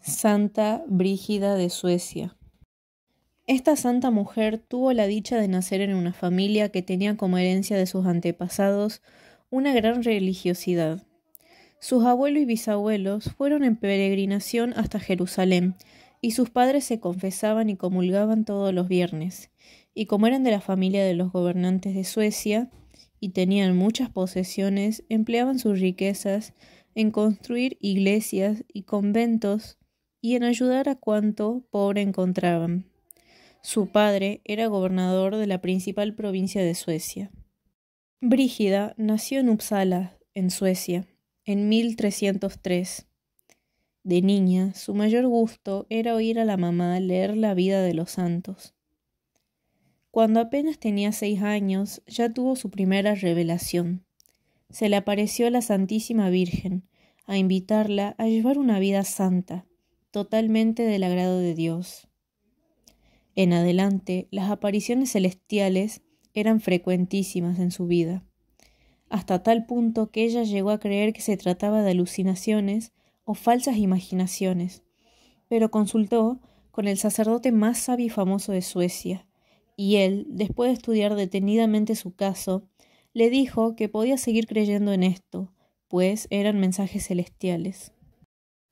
Santa Brígida de Suecia. Esta santa mujer tuvo la dicha de nacer en una familia que tenía como herencia de sus antepasados una gran religiosidad. Sus abuelos y bisabuelos fueron en peregrinación hasta Jerusalén, y sus padres se confesaban y comulgaban todos los viernes, y como eran de la familia de los gobernantes de Suecia, y tenían muchas posesiones, empleaban sus riquezas en construir iglesias y conventos y en ayudar a cuanto pobre encontraban. Su padre era gobernador de la principal provincia de Suecia. Brígida nació en Uppsala, en Suecia, en 1303. De niña, su mayor gusto era oír a la mamá leer la vida de los santos. Cuando apenas tenía seis años, ya tuvo su primera revelación. Se le apareció la Santísima Virgen, a invitarla a llevar una vida santa, totalmente del agrado de Dios. En adelante, las apariciones celestiales eran frecuentísimas en su vida, hasta tal punto que ella llegó a creer que se trataba de alucinaciones o falsas imaginaciones, pero consultó con el sacerdote más sabio y famoso de Suecia, y él, después de estudiar detenidamente su caso, le dijo que podía seguir creyendo en esto, pues eran mensajes celestiales.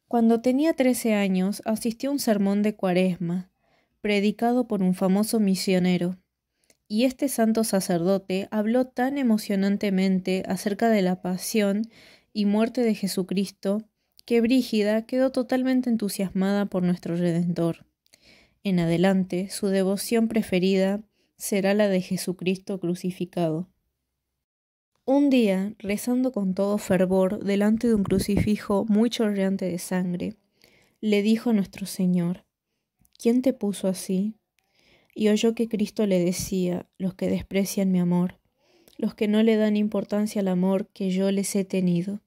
Cuando tenía trece años asistió a un sermón de cuaresma, predicado por un famoso misionero, y este santo sacerdote habló tan emocionantemente acerca de la pasión y muerte de Jesucristo que Brígida quedó totalmente entusiasmada por nuestro Redentor. En adelante, su devoción preferida será la de Jesucristo crucificado. Un día, rezando con todo fervor delante de un crucifijo muy chorreante de sangre, le dijo a nuestro Señor, ¿quién te puso así? Y oyó que Cristo le decía, los que desprecian mi amor, los que no le dan importancia al amor que yo les he tenido.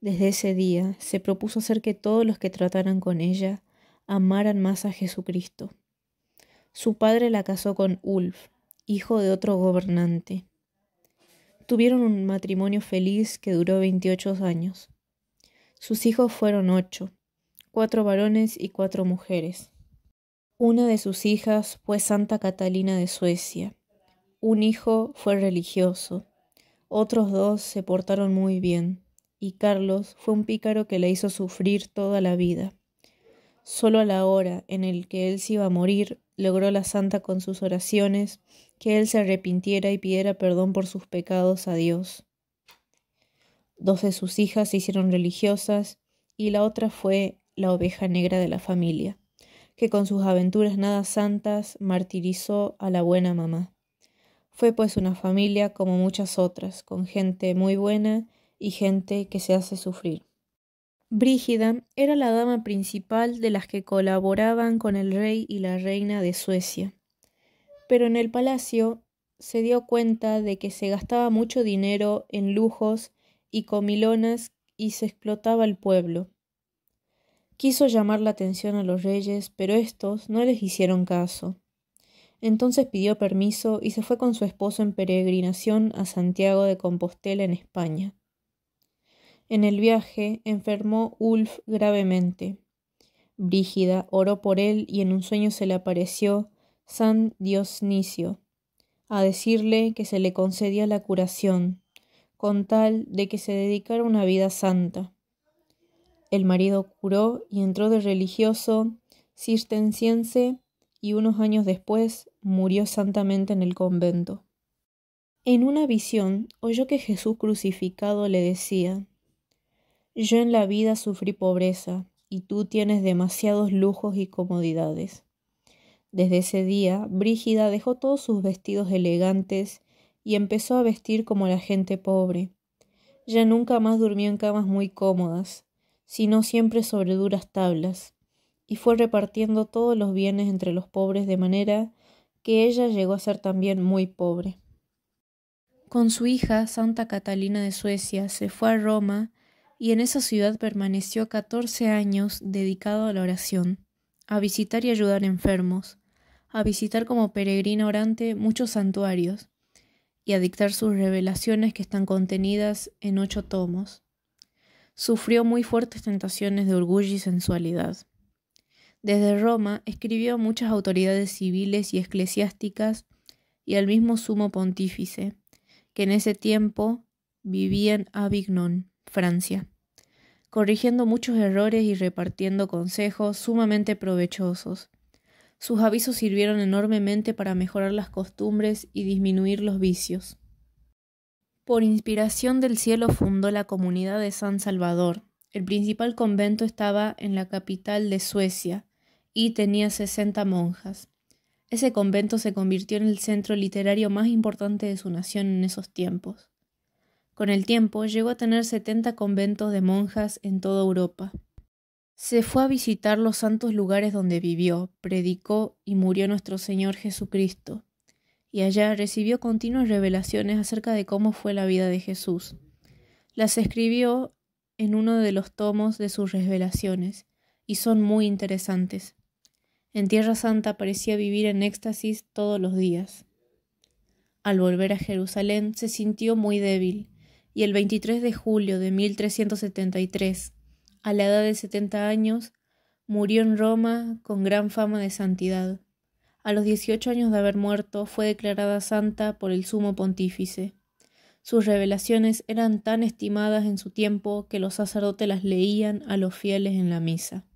Desde ese día se propuso hacer que todos los que trataran con ella amaran más a Jesucristo. Su padre la casó con Ulf, hijo de otro gobernante, Tuvieron un matrimonio feliz que duró 28 años. Sus hijos fueron ocho, cuatro varones y cuatro mujeres. Una de sus hijas fue Santa Catalina de Suecia. Un hijo fue religioso. Otros dos se portaron muy bien, y Carlos fue un pícaro que le hizo sufrir toda la vida. Solo a la hora en el que él se iba a morir, logró la santa con sus oraciones que él se arrepintiera y pidiera perdón por sus pecados a Dios. Dos de sus hijas se hicieron religiosas y la otra fue la oveja negra de la familia, que con sus aventuras nada santas martirizó a la buena mamá. Fue pues una familia como muchas otras, con gente muy buena y gente que se hace sufrir. Brígida era la dama principal de las que colaboraban con el rey y la reina de Suecia. Pero en el palacio se dio cuenta de que se gastaba mucho dinero en lujos y comilonas y se explotaba el pueblo. Quiso llamar la atención a los reyes, pero estos no les hicieron caso. Entonces pidió permiso y se fue con su esposo en peregrinación a Santiago de Compostela en España. En el viaje enfermó Ulf gravemente. Brígida oró por él y en un sueño se le apareció San Dios Nicio, a decirle que se le concedía la curación, con tal de que se dedicara una vida santa. El marido curó y entró de religioso cisterciense y unos años después murió santamente en el convento. En una visión oyó que Jesús crucificado le decía yo en la vida sufrí pobreza y tú tienes demasiados lujos y comodidades. Desde ese día, Brígida dejó todos sus vestidos elegantes y empezó a vestir como la gente pobre. Ya nunca más durmió en camas muy cómodas, sino siempre sobre duras tablas, y fue repartiendo todos los bienes entre los pobres de manera que ella llegó a ser también muy pobre. Con su hija, Santa Catalina de Suecia, se fue a Roma y en esa ciudad permaneció 14 años dedicado a la oración, a visitar y ayudar enfermos, a visitar como peregrino orante muchos santuarios y a dictar sus revelaciones que están contenidas en ocho tomos. Sufrió muy fuertes tentaciones de orgullo y sensualidad. Desde Roma escribió a muchas autoridades civiles y eclesiásticas y al mismo sumo pontífice, que en ese tiempo vivían a Avignon. Francia, corrigiendo muchos errores y repartiendo consejos sumamente provechosos. Sus avisos sirvieron enormemente para mejorar las costumbres y disminuir los vicios. Por inspiración del cielo fundó la comunidad de San Salvador. El principal convento estaba en la capital de Suecia y tenía 60 monjas. Ese convento se convirtió en el centro literario más importante de su nación en esos tiempos. Con el tiempo llegó a tener setenta conventos de monjas en toda Europa. Se fue a visitar los santos lugares donde vivió, predicó y murió nuestro Señor Jesucristo, y allá recibió continuas revelaciones acerca de cómo fue la vida de Jesús. Las escribió en uno de los tomos de sus revelaciones, y son muy interesantes. En Tierra Santa parecía vivir en éxtasis todos los días. Al volver a Jerusalén se sintió muy débil, y el 23 de julio de 1373, a la edad de 70 años, murió en Roma con gran fama de santidad. A los 18 años de haber muerto, fue declarada santa por el sumo pontífice. Sus revelaciones eran tan estimadas en su tiempo que los sacerdotes las leían a los fieles en la misa.